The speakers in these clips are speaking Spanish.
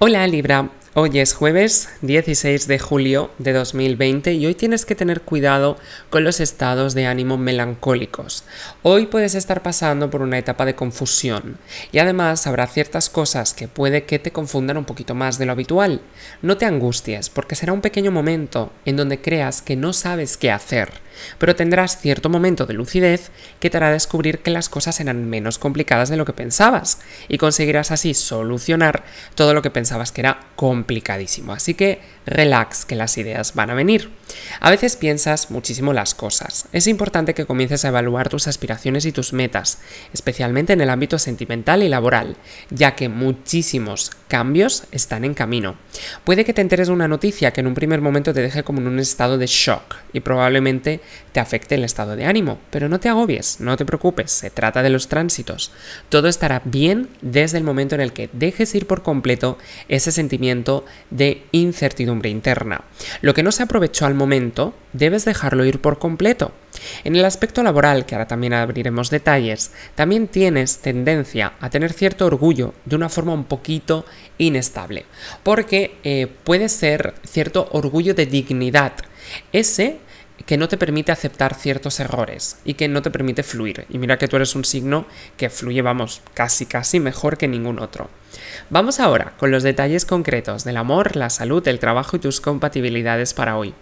Hola Libra, hoy es jueves 16 de julio de 2020 y hoy tienes que tener cuidado con los estados de ánimo melancólicos. Hoy puedes estar pasando por una etapa de confusión y además habrá ciertas cosas que puede que te confundan un poquito más de lo habitual. No te angusties porque será un pequeño momento en donde creas que no sabes qué hacer pero tendrás cierto momento de lucidez que te hará descubrir que las cosas eran menos complicadas de lo que pensabas y conseguirás así solucionar todo lo que pensabas que era complicadísimo. Así que relax, que las ideas van a venir. A veces piensas muchísimo las cosas. Es importante que comiences a evaluar tus aspiraciones y tus metas, especialmente en el ámbito sentimental y laboral, ya que muchísimos cambios están en camino. Puede que te enteres de una noticia que en un primer momento te deje como en un estado de shock y probablemente te afecte el estado de ánimo. Pero no te agobies, no te preocupes, se trata de los tránsitos. Todo estará bien desde el momento en el que dejes ir por completo ese sentimiento de incertidumbre interna. Lo que no se aprovechó al momento, debes dejarlo ir por completo. En el aspecto laboral, que ahora también abriremos detalles, también tienes tendencia a tener cierto orgullo de una forma un poquito inestable, porque eh, puede ser cierto orgullo de dignidad. Ese que no te permite aceptar ciertos errores y que no te permite fluir. Y mira que tú eres un signo que fluye, vamos, casi casi mejor que ningún otro. Vamos ahora con los detalles concretos del amor, la salud, el trabajo y tus compatibilidades para hoy.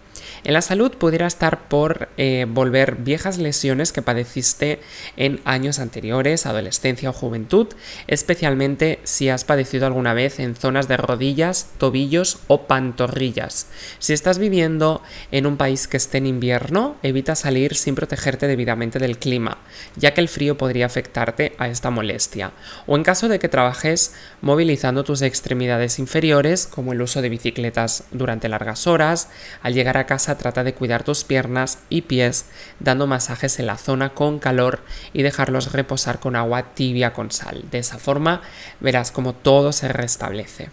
En la salud pudiera estar por eh, volver viejas lesiones que padeciste en años anteriores, adolescencia o juventud, especialmente si has padecido alguna vez en zonas de rodillas, tobillos o pantorrillas. Si estás viviendo en un país que esté en invierno, evita salir sin protegerte debidamente del clima, ya que el frío podría afectarte a esta molestia. O en caso de que trabajes movilizando tus extremidades inferiores, como el uso de bicicletas durante largas horas, al llegar a casa trata de cuidar tus piernas y pies dando masajes en la zona con calor y dejarlos reposar con agua tibia con sal. De esa forma verás como todo se restablece.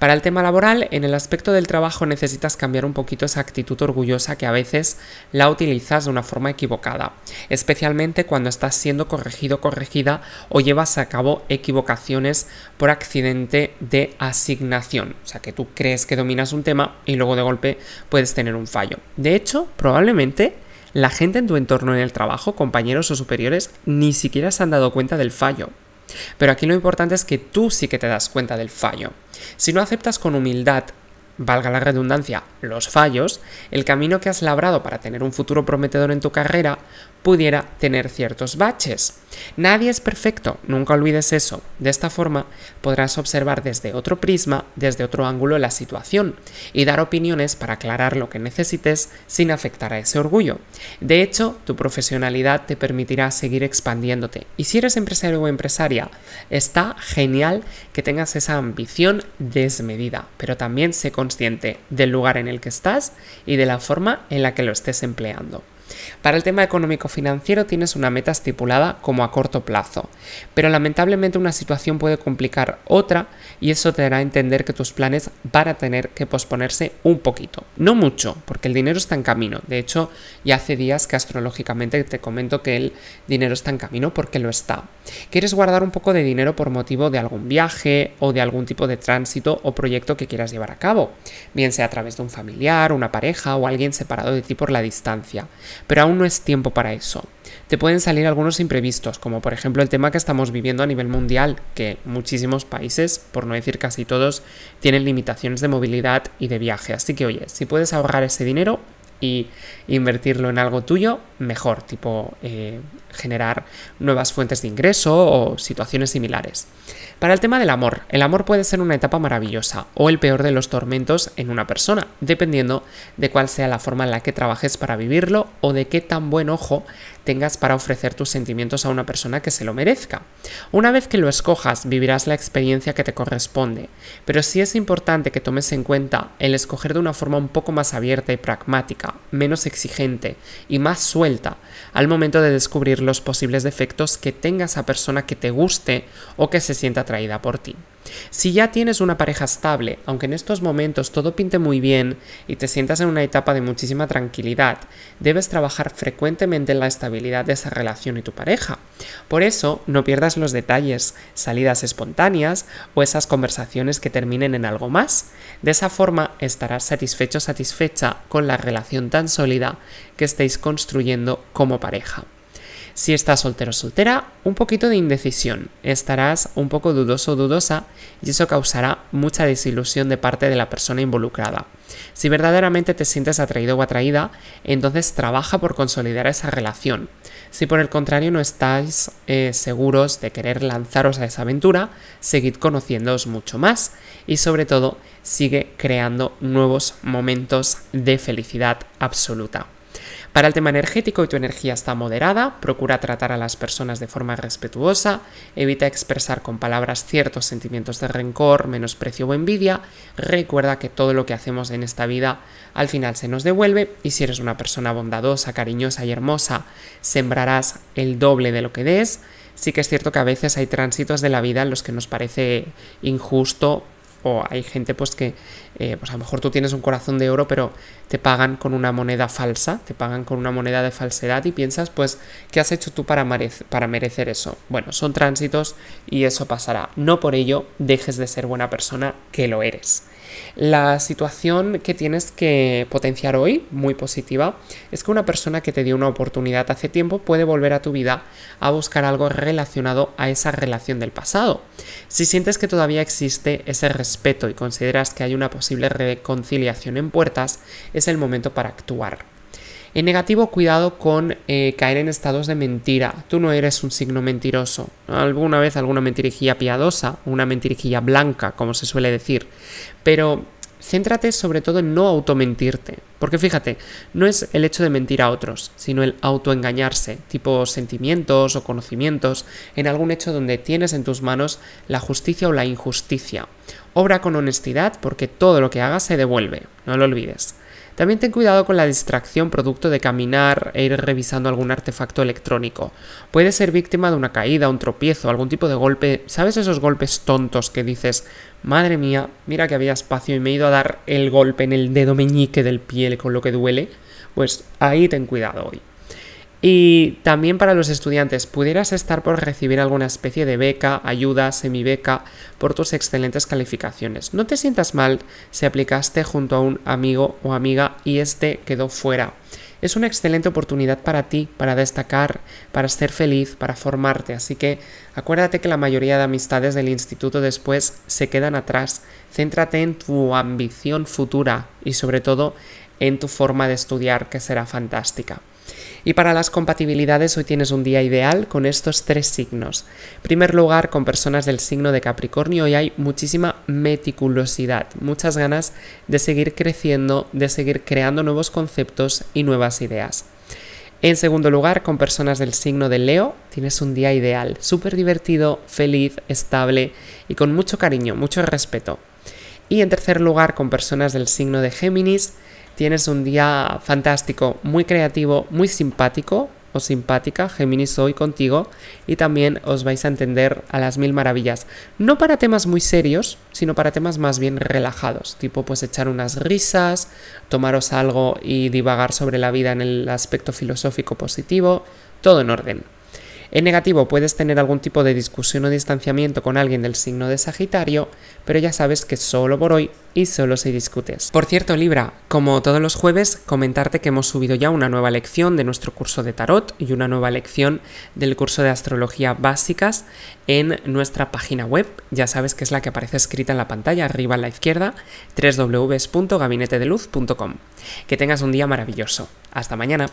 Para el tema laboral, en el aspecto del trabajo necesitas cambiar un poquito esa actitud orgullosa que a veces la utilizas de una forma equivocada, especialmente cuando estás siendo corregido, corregida o llevas a cabo equivocaciones por accidente de asignación, o sea que tú crees que dominas un tema y luego de golpe puedes tener un fallo. De hecho, probablemente la gente en tu entorno en el trabajo, compañeros o superiores, ni siquiera se han dado cuenta del fallo. Pero aquí lo importante es que tú sí que te das cuenta del fallo. Si no aceptas con humildad valga la redundancia, los fallos, el camino que has labrado para tener un futuro prometedor en tu carrera pudiera tener ciertos baches. Nadie es perfecto, nunca olvides eso. De esta forma podrás observar desde otro prisma, desde otro ángulo la situación y dar opiniones para aclarar lo que necesites sin afectar a ese orgullo. De hecho, tu profesionalidad te permitirá seguir expandiéndote. Y si eres empresario o empresaria, está genial que tengas esa ambición desmedida, pero también sé consciente del lugar en el que estás y de la forma en la que lo estés empleando. Para el tema económico-financiero tienes una meta estipulada como a corto plazo, pero lamentablemente una situación puede complicar otra y eso te hará entender que tus planes van a tener que posponerse un poquito. No mucho, porque el dinero está en camino. De hecho, ya hace días que astrológicamente te comento que el dinero está en camino porque lo está. Quieres guardar un poco de dinero por motivo de algún viaje o de algún tipo de tránsito o proyecto que quieras llevar a cabo, bien sea a través de un familiar, una pareja o alguien separado de ti por la distancia pero aún no es tiempo para eso. Te pueden salir algunos imprevistos, como por ejemplo el tema que estamos viviendo a nivel mundial, que muchísimos países, por no decir casi todos, tienen limitaciones de movilidad y de viaje. Así que oye, si puedes ahorrar ese dinero, y invertirlo en algo tuyo, mejor, tipo eh, generar nuevas fuentes de ingreso o situaciones similares. Para el tema del amor, el amor puede ser una etapa maravillosa o el peor de los tormentos en una persona, dependiendo de cuál sea la forma en la que trabajes para vivirlo o de qué tan buen ojo tengas para ofrecer tus sentimientos a una persona que se lo merezca. Una vez que lo escojas, vivirás la experiencia que te corresponde, pero sí es importante que tomes en cuenta el escoger de una forma un poco más abierta y pragmática, menos exigente y más suelta al momento de descubrir los posibles defectos que tenga esa persona que te guste o que se sienta atraída por ti. Si ya tienes una pareja estable, aunque en estos momentos todo pinte muy bien y te sientas en una etapa de muchísima tranquilidad, debes trabajar frecuentemente en la estabilidad de esa relación y tu pareja. Por eso, no pierdas los detalles, salidas espontáneas o esas conversaciones que terminen en algo más. De esa forma estarás satisfecho satisfecha con la relación tan sólida que estéis construyendo como pareja. Si estás soltero o soltera, un poquito de indecisión. Estarás un poco dudoso o dudosa y eso causará mucha desilusión de parte de la persona involucrada. Si verdaderamente te sientes atraído o atraída, entonces trabaja por consolidar esa relación. Si por el contrario no estáis eh, seguros de querer lanzaros a esa aventura, seguid conociéndoos mucho más y sobre todo sigue creando nuevos momentos de felicidad absoluta. Para el tema energético, y tu energía está moderada, procura tratar a las personas de forma respetuosa, evita expresar con palabras ciertos sentimientos de rencor, menosprecio o envidia, recuerda que todo lo que hacemos en esta vida al final se nos devuelve y si eres una persona bondadosa, cariñosa y hermosa, sembrarás el doble de lo que des. Sí que es cierto que a veces hay tránsitos de la vida en los que nos parece injusto o hay gente pues que eh, pues a lo mejor tú tienes un corazón de oro pero te pagan con una moneda falsa, te pagan con una moneda de falsedad y piensas pues ¿qué has hecho tú para, para merecer eso? Bueno, son tránsitos y eso pasará. No por ello dejes de ser buena persona que lo eres. La situación que tienes que potenciar hoy, muy positiva, es que una persona que te dio una oportunidad hace tiempo puede volver a tu vida a buscar algo relacionado a esa relación del pasado. Si sientes que todavía existe ese respeto y consideras que hay una posible reconciliación en puertas, es el momento para actuar. En negativo, cuidado con eh, caer en estados de mentira. Tú no eres un signo mentiroso. Alguna vez alguna mentirijilla piadosa, una mentirijilla blanca, como se suele decir. Pero céntrate sobre todo en no automentirte. Porque fíjate, no es el hecho de mentir a otros, sino el autoengañarse, tipo sentimientos o conocimientos, en algún hecho donde tienes en tus manos la justicia o la injusticia. Obra con honestidad porque todo lo que hagas se devuelve, no lo olvides. También ten cuidado con la distracción producto de caminar e ir revisando algún artefacto electrónico. Puedes ser víctima de una caída, un tropiezo, algún tipo de golpe. ¿Sabes esos golpes tontos que dices, madre mía, mira que había espacio y me he ido a dar el golpe en el dedo meñique del piel con lo que duele? Pues ahí ten cuidado hoy. Y también para los estudiantes, pudieras estar por recibir alguna especie de beca, ayuda, semibeca por tus excelentes calificaciones. No te sientas mal si aplicaste junto a un amigo o amiga y este quedó fuera. Es una excelente oportunidad para ti, para destacar, para ser feliz, para formarte, así que acuérdate que la mayoría de amistades del instituto después se quedan atrás. Céntrate en tu ambición futura y sobre todo en tu forma de estudiar que será fantástica. Y para las compatibilidades hoy tienes un día ideal con estos tres signos. En primer lugar, con personas del signo de Capricornio hoy hay muchísima meticulosidad, muchas ganas de seguir creciendo, de seguir creando nuevos conceptos y nuevas ideas. En segundo lugar, con personas del signo de Leo, tienes un día ideal, súper divertido, feliz, estable y con mucho cariño, mucho respeto. Y en tercer lugar, con personas del signo de Géminis, tienes un día fantástico, muy creativo, muy simpático o simpática, Géminis hoy contigo, y también os vais a entender a las mil maravillas. No para temas muy serios, sino para temas más bien relajados, tipo pues echar unas risas, tomaros algo y divagar sobre la vida en el aspecto filosófico positivo, todo en orden. En negativo puedes tener algún tipo de discusión o distanciamiento con alguien del signo de Sagitario, pero ya sabes que solo por hoy y solo si discutes. Por cierto, Libra, como todos los jueves, comentarte que hemos subido ya una nueva lección de nuestro curso de tarot y una nueva lección del curso de astrología básicas en nuestra página web. Ya sabes que es la que aparece escrita en la pantalla arriba a la izquierda, www.gabinetedeluz.com. Que tengas un día maravilloso. Hasta mañana.